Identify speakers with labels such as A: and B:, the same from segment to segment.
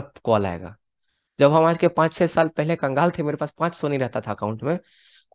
A: पर कॉल आएगा जब हम आज के पांच छह साल पहले कंगाल थे मेरे पास पांच सौ नहीं रहता था अकाउंट में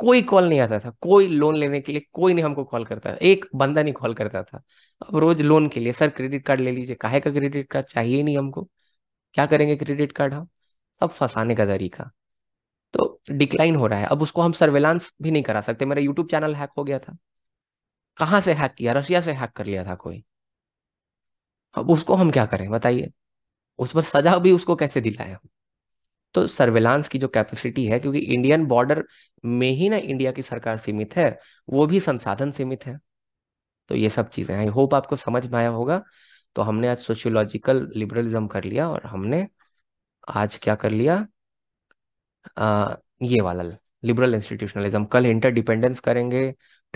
A: कोई कॉल नहीं आता था कोई लोन लेने के लिए कोई नहीं हमको कॉल करता था एक बंदा नहीं कॉल करता था अब रोज लोन के लिए सर क्रेडिट कार्ड ले लीजिए काहे का क्रेडिट कार्ड चाहिए नहीं हमको क्या करेंगे क्रेडिट कार्ड हम सब फंसाने का तरीका तो डिक्लाइन हो रहा है अब उसको हम सर्वेलांस भी नहीं करा सकते मेरा यूट्यूब चैनल हैक हो गया था कहाँ से हैक किया रशिया से हैक कर लिया था कोई अब उसको हम क्या करें बताइए उस पर सजा भी उसको कैसे दिलाया तो सर्वेलांस की जो कैपेसिटी है क्योंकि इंडियन बॉर्डर में ही ना इंडिया की सरकार सीमित है वो भी संसाधन सीमित है तो ये सब चीजें आई होप आपको समझ में आया होगा तो हमने आज सोशियोलॉजिकल लिबरलिज्म कर लिया और हमने आज क्या कर लिया आ, ये वाला लिबरल इंस्टीट्यूशनलिज्म कल इंटरडिपेंडेंस करेंगे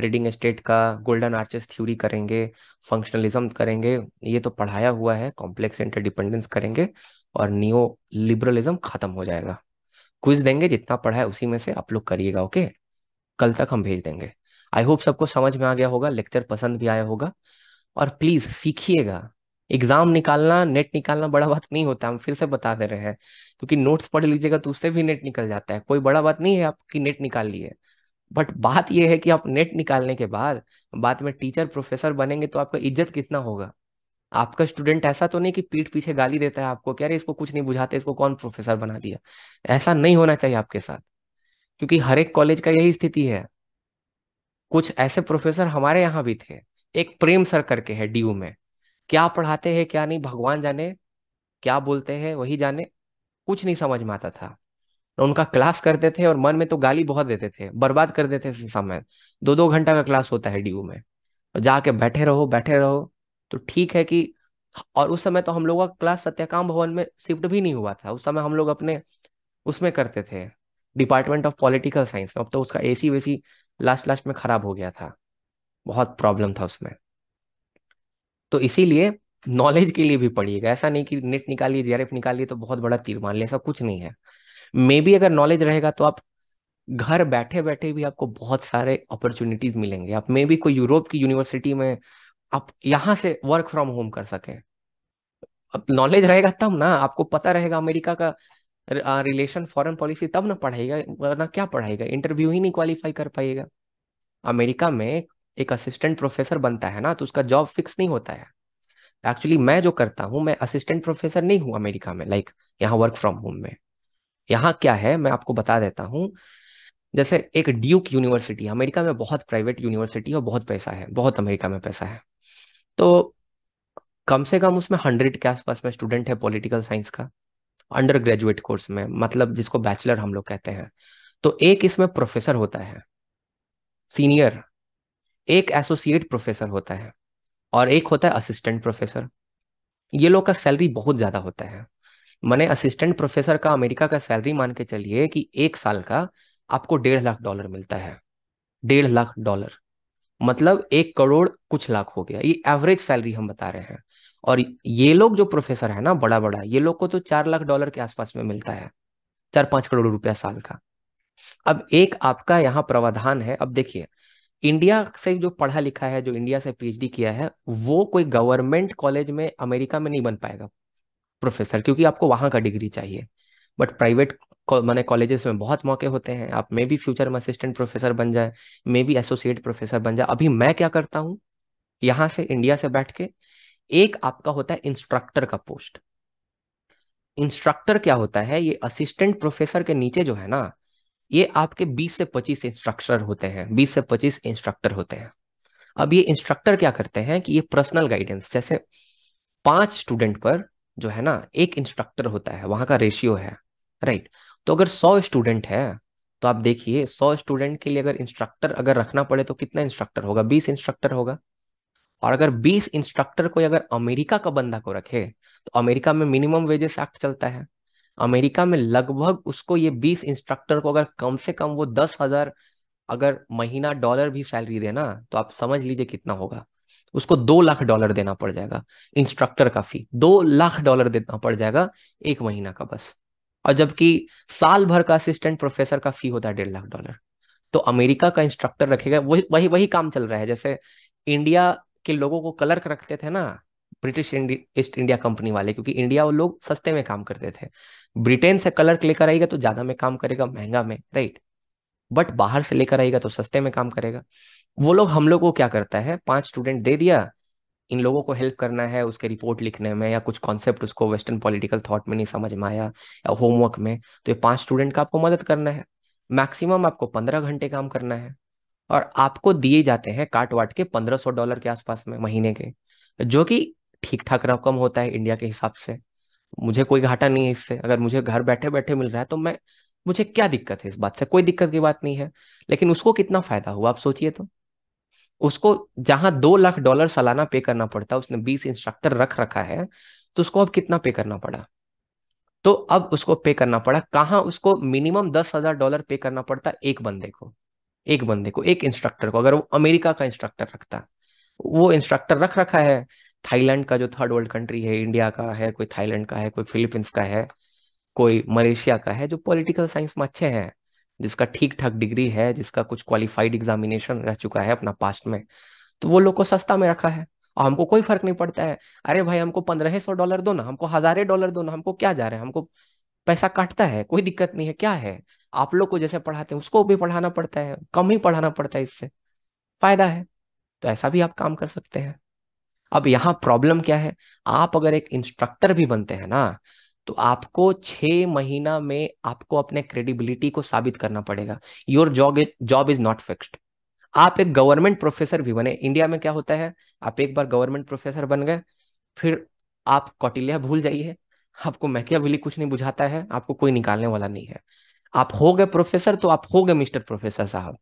A: ट्रेडिंग स्टेट का गोल्डन आर्चेस थ्योरी करेंगे फंक्शनलिज्म करेंगे ये तो पढ़ाया हुआ है कॉम्प्लेक्स इंटरडिपेंडेंस करेंगे और नियो लिबरलिज्म खत्म हो जाएगा क्विज देंगे जितना पढ़ा है उसी में से आप लोग करिएगा ओके कल तक हम भेज देंगे आई होप सबको समझ में आ गया होगा लेक्चर पसंद भी आया होगा और प्लीज सीखिएगा एग्जाम निकालना नेट निकालना बड़ा बात नहीं होता हम फिर से बता दे रहे हैं क्योंकि नोट्स पढ़ लीजिएगा तो उससे भी नेट निकल जाता है कोई बड़ा बात नहीं है आपकी नेट निकाल लिए बट बात यह है कि आप नेट निकालने के बाद बाद में टीचर प्रोफेसर बनेंगे तो आपका इज्जत कितना होगा आपका स्टूडेंट ऐसा तो नहीं कि पीठ पीछे गाली देता है आपको क्या इसको कुछ नहीं बुझाते इसको कौन प्रोफेसर बना दिया ऐसा नहीं होना चाहिए आपके साथ क्योंकि हर एक कॉलेज का यही स्थिति है कुछ ऐसे प्रोफेसर हमारे यहाँ भी थे एक प्रेम सर करके है डीयू में क्या पढ़ाते हैं क्या नहीं भगवान जाने क्या बोलते हैं वही जाने कुछ नहीं समझ में आता था उनका क्लास करते थे और मन में तो गाली बहुत देते थे बर्बाद कर देते थे समय दो दो घंटा का क्लास होता है डीयू में जाके बैठे रहो बैठे रहो तो ठीक है कि और उस समय तो हम लोग का क्लास सत्याकाम भवन में शिफ्ट भी नहीं हुआ था उस समय हम लोग अपने उसमें करते थे डिपार्टमेंट ऑफ पॉलिटिकल साइंस में अब तो उसका ए सी वेसी लास्ट लास्ट में खराब हो गया था बहुत प्रॉब्लम था उसमें तो इसीलिए नॉलेज के लिए भी पढ़िएगा ऐसा नहीं कि नेट निकालिए जेआरएफ निकालिए तो बहुत बड़ा तीर मान लिया ऐसा कुछ नहीं है मे बी अगर नॉलेज रहेगा तो आप घर बैठे बैठे भी आपको बहुत सारे अपॉर्चुनिटीज मिलेंगे आप मे बी कोई यूरोप की यूनिवर्सिटी में आप यहाँ से वर्क फ्रॉम होम कर सकें अब नॉलेज रहेगा तब ना आपको पता रहेगा अमेरिका का रिलेशन फॉरेन पॉलिसी तब ना पढ़ाएगा वरना क्या पढ़ाएगा इंटरव्यू ही नहीं क्वालिफाई कर पाएगा अमेरिका में एक असिस्टेंट प्रोफेसर बनता है ना तो उसका जॉब फिक्स नहीं होता है एक्चुअली मैं जो करता हूँ मैं असिस्टेंट प्रोफेसर नहीं हूँ अमेरिका में लाइक यहाँ वर्क फ्रॉम होम में यहाँ क्या है मैं आपको बता देता हूँ जैसे एक ड्यूक यूनिवर्सिटी अमेरिका में बहुत प्राइवेट यूनिवर्सिटी और बहुत पैसा है बहुत अमेरिका में पैसा है तो कम से कम उसमें हंड्रेड के आसपास में स्टूडेंट है पॉलिटिकल साइंस का अंडर ग्रेजुएट कोर्स में मतलब जिसको बैचलर हम लोग कहते हैं तो एक इसमें प्रोफेसर होता है सीनियर एक एसोसिएट प्रोफेसर होता है और एक होता है असिस्टेंट प्रोफेसर ये लोग का सैलरी बहुत ज़्यादा होता है मैंने असिस्टेंट प्रोफेसर का अमेरिका का सैलरी मान के चलिए कि एक साल का आपको डेढ़ लाख डॉलर मिलता है डेढ़ लाख डॉलर मतलब एक करोड़ कुछ लाख हो गया ये एवरेज सैलरी हम बता रहे हैं और ये लोग जो प्रोफेसर है ना बड़ा बड़ा ये लोग को तो चार लाख डॉलर के आसपास में मिलता है चार पांच करोड़ रुपया साल का अब एक आपका यहाँ प्रावधान है अब देखिए इंडिया से जो पढ़ा लिखा है जो इंडिया से पीएचडी किया है वो कोई गवर्नमेंट कॉलेज में अमेरिका में नहीं बन पाएगा प्रोफेसर क्योंकि आपको वहाँ का डिग्री चाहिए बट प्राइवेट मैंने कॉलेजेस में बहुत मौके होते हैं आप मे भी फ्यूचर में असिस्टेंट प्रोफेसर बन जाए मे भी एसोसिएट प्रोफेसर बन जाए अभी मैं क्या करता हूँ यहाँ से इंडिया से बैठ के एक आपका होता है इंस्ट्रक्टर का पोस्ट इंस्ट्रक्टर क्या होता है ये असिस्टेंट प्रोफेसर के नीचे जो है ना ये आपके 20 से 25 इंस्ट्रक्टर होते हैं 20 से 25 इंस्ट्रक्टर होते हैं अब ये इंस्ट्रक्टर क्या करते हैं कि ये पर्सनल गाइडेंस जैसे पांच स्टूडेंट पर जो है ना एक इंस्ट्रक्टर होता है वहां का रेशियो है राइट तो अगर सौ स्टूडेंट है तो आप देखिए सौ स्टूडेंट के लिए अगर इंस्ट्रक्टर अगर रखना पड़े तो कितना इंस्ट्रक्टर होगा बीस इंस्ट्रक्टर होगा और अगर बीस इंस्ट्रक्टर कोई अगर अमेरिका का बंदा को रखे तो अमेरिका में मिनिमम वेजेस एक्ट चलता है अमेरिका में लगभग उसको ये बीस इंस्ट्रक्टर को अगर कम से कम वो दस हजार अगर महीना डॉलर भी सैलरी देना तो आप समझ लीजिए कितना होगा उसको दो लाख डॉलर देना पड़ जाएगा इंस्ट्रक्टर का फी दो लाख डॉलर देना पड़ जाएगा एक महीना का बस और जबकि साल भर का असिस्टेंट प्रोफेसर का फी होता है डेढ़ लाख डॉलर तो अमेरिका का इंस्ट्रक्टर रखेगा वही वही वही काम चल रहा है जैसे इंडिया के लोगों को कलर्क रखते थे ना ब्रिटिश ईस्ट इंडिया कंपनी वाले क्योंकि इंडिया वो लोग सस्ते में काम करते थे ब्रिटेन से कलर्क लेकर आएगा तो ज्यादा में काम करेगा महंगा में राइट बट बाहर से लेकर आएगा तो सस्ते में काम करेगा वो लोग हम लोग को क्या करता है पांच स्टूडेंट दे दिया इन लोगों को हेल्प करना है उसके रिपोर्ट लिखने में या कुछ कॉन्सेप्ट उसको वेस्टर्न पॉलिटिकल थॉट में नहीं समझ में आया या होमवर्क में तो ये पांच स्टूडेंट का आपको मदद करना है मैक्सिमम आपको पंद्रह घंटे काम करना है और आपको दिए जाते हैं काट वाट के पंद्रह सौ डॉलर के आसपास में महीने के जो कि ठीक ठाक रकम होता है इंडिया के हिसाब से मुझे कोई घाटा नहीं है इससे अगर मुझे घर बैठे बैठे मिल रहा है तो मैं मुझे क्या दिक्कत है इस बात से कोई दिक्कत की बात नहीं है लेकिन उसको कितना फायदा हुआ आप सोचिए तो उसको जहां दो लाख डॉलर सालाना पे करना पड़ता उसने बीस इंस्ट्रक्टर रख रखा है तो उसको अब कितना पे करना पड़ा तो अब उसको पे करना पड़ा कहाँ उसको मिनिमम दस हजार डॉलर पे करना पड़ता एक बंदे को एक बंदे को एक इंस्ट्रक्टर को अगर वो अमेरिका का इंस्ट्रक्टर रखता वो इंस्ट्रक्टर रख रखा है थाईलैंड का जो थर्ड वर्ल्ड कंट्री है इंडिया का है कोई थाईलैंड का है कोई फिलीपींस का है कोई मलेशिया का है जो पॉलिटिकल साइंस में अच्छे हैं जिसका ठीक ठाक डिग्री है जिसका कुछ क्वालिफाइड एग्जामिनेशन रह चुका है अपना पास्ट में तो वो लोग को सस्ता में रखा है और हमको कोई फर्क नहीं पड़ता है अरे भाई हमको पंद्रह सौ डॉलर दो ना हमको हजारे डॉलर दो ना हमको क्या जा रहा है हमको पैसा काटता है कोई दिक्कत नहीं है क्या है आप लोग को जैसे पढ़ाते हैं उसको भी पढ़ाना पड़ता है कम ही पढ़ाना पड़ता है इससे फायदा है तो ऐसा भी आप काम कर सकते हैं अब यहाँ प्रॉब्लम क्या है आप अगर एक इंस्ट्रक्टर भी बनते हैं ना तो आपको छ महीना में आपको अपने क्रेडिबिलिटी को साबित करना पड़ेगा your job job is not fixed आप एक गवर्नमेंट प्रोफेसर भी बने इंडिया में क्या होता है आप एक बार गवर्नमेंट प्रोफेसर बन गए फिर आप कौटिल्या भूल जाइए आपको मैकिया विली कुछ नहीं बुझाता है आपको कोई निकालने वाला नहीं है आप हो गए प्रोफेसर तो आप हो गए मिस्टर प्रोफेसर साहब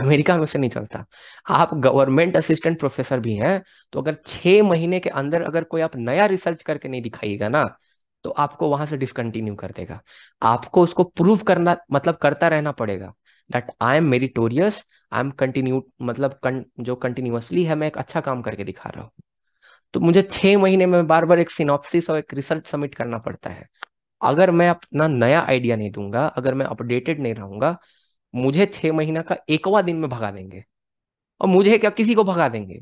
A: अमेरिका में से नहीं चलता आप गवर्नमेंट असिस्टेंट प्रोफेसर भी हैं तो अगर छह महीने के अंदर अगर कोई आप नया रिसर्च करके नहीं दिखाइएगा ना तो आपको वहां से डिसकंटिन्यू कर देगा आपको उसको प्रूव करना मतलब करता रहना पड़ेगा that I am meritorious I am continue मतलब कं, जो कंटिन्यूसली है मैं एक अच्छा काम करके दिखा रहा हूँ तो मुझे छह महीने में बार बार एक सिनॉप्सिस और एक रिसर्च सबमिट करना पड़ता है अगर मैं अपना नया आइडिया नहीं दूंगा अगर मैं अपडेटेड नहीं रहूंगा मुझे छह महीना का एकवा दिन में भगा देंगे और मुझे क्या किसी को भगा देंगे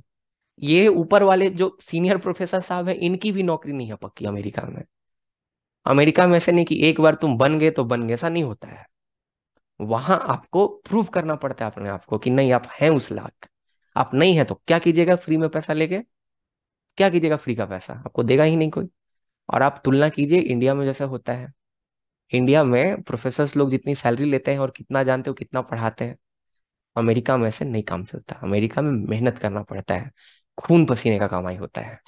A: ये ऊपर वाले जो सीनियर प्रोफेसर साहब है इनकी भी नौकरी नहीं है पक्की अमेरिका में अमेरिका में ऐसे नहीं कि एक बार तुम बन गए तो बन गए ऐसा नहीं होता है वहां आपको प्रूव करना पड़ता है अपने आप को कि नहीं आप हैं उस लाख आप नहीं है तो क्या कीजिएगा फ्री में पैसा लेके क्या कीजिएगा फ्री का पैसा आपको देगा ही नहीं कोई और आप तुलना कीजिए इंडिया में जैसा होता है इंडिया में प्रोफेसर लोग जितनी सैलरी लेते हैं और कितना जानते हो कितना पढ़ाते हैं अमेरिका में ऐसे नहीं काम चलता अमेरिका में मेहनत करना पड़ता है खून पसीने का कमाई होता है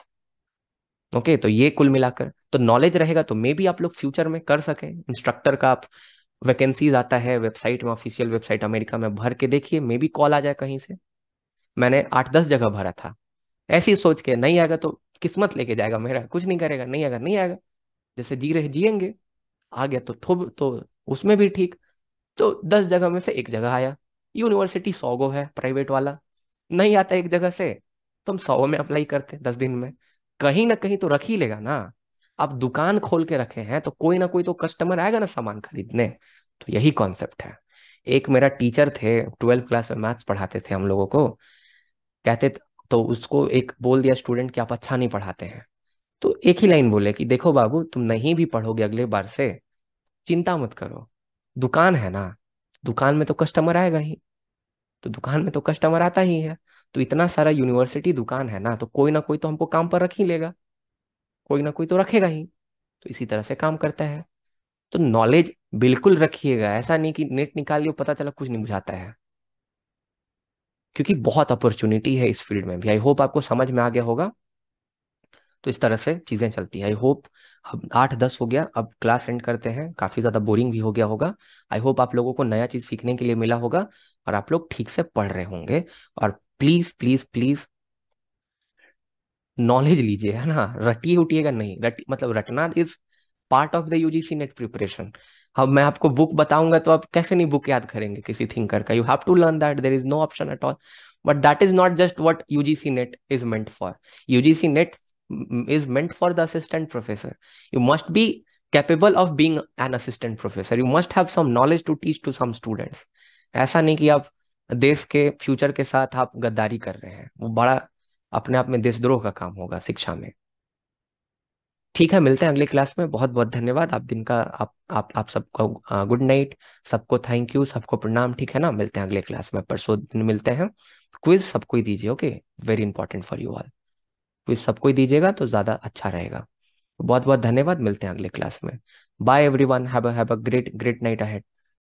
A: ओके तो ये कुल मिलाकर तो नॉलेज रहेगा तो मे भी आप लोग फ्यूचर में कर सकें इंस्ट्रक्टर का आप वैकेंसीज आता है वेबसाइट में ऑफिशियल वेबसाइट अमेरिका में भर के देखिए मे भी कॉल आ जाए कहीं से मैंने आठ दस जगह भरा था ऐसी सोच के नहीं आएगा तो किस्मत लेके जाएगा मेरा कुछ नहीं करेगा नहीं आएगा नहीं आएगा जैसे जी रहे जियेंगे आ गया तो थोब तो उसमें भी ठीक तो दस जगह में से एक जगह आया यूनिवर्सिटी सौ गो है प्राइवेट वाला नहीं आता एक जगह से तो हम सौ में अप्लाई करते दस दिन में कहीं ना कहीं तो रख ही लेगा ना आप दुकान खोल के रखे हैं तो कोई ना कोई तो कस्टमर आएगा ना सामान खरीदने तो यही कॉन्सेप्ट है एक मेरा टीचर थे ट्वेल्थ क्लास में मैथ्स पढ़ाते थे हम लोगों को कहते तो उसको एक बोल दिया स्टूडेंट कि आप अच्छा नहीं पढ़ाते हैं तो एक ही लाइन बोले कि देखो बाबू तुम नहीं भी पढ़ोगे अगले बार से चिंता मत करो दुकान है ना दुकान में तो कस्टमर आएगा ही तो दुकान में तो कस्टमर आता ही है तो इतना सारा यूनिवर्सिटी दुकान है ना तो कोई ना कोई तो हमको काम पर रख ही लेगा कोई ना कोई तो रखेगा ही तो इसी तरह से काम करता है तो नॉलेज बिल्कुल रखिएगा ऐसा नहीं कि नेट निकालिए पता चला कुछ नहीं बुझाता है क्योंकि बहुत अपॉर्चुनिटी है इस फील्ड में भी आई होप आपको समझ में आ गया होगा तो इस तरह से चीज़ें चलती है आई होप अब आठ दस हो गया अब क्लास एंड करते हैं काफ़ी ज़्यादा बोरिंग भी हो गया होगा आई होप आप लोगों को नया चीज़ सीखने के लिए मिला होगा और आप लोग ठीक से पढ़ रहे होंगे और प्लीज़ प्लीज़ प्लीज़ नॉलेज लीजिए है ना रटिए उटिएगा नहीं रट मतलब रटना is part of the UGC NET preparation अब मैं आपको बुक बताऊंगा तो आप कैसे नहीं बुक याद करेंगे किसी थिंकर का you have to learn that there is no option at all but that is not just what UGC NET is meant for UGC NET is meant for the assistant professor you must be capable of being an assistant professor you must have some knowledge to teach to some students ऐसा नहीं कि आप देश के future के साथ आप गद्दारी कर रहे हैं वो बड़ा अपने आप में देशद्रोह का काम होगा शिक्षा में ठीक है मिलते हैं अगले क्लास में बहुत बहुत धन्यवाद आप दिन का आप आप आप सबको गुड नाइट सबको थैंक यू सबको प्रणाम ठीक है ना मिलते हैं अगले क्लास में परसों दिन मिलते हैं क्विज सबको ही दीजिए okay very important for you all quiz सबको ही दीजिएगा तो ज़्यादा अच्छा रहेगा बहुत बहुत धन्यवाद मिलते हैं अगले क्लास में बाय एवरी वन है have a great great night ahead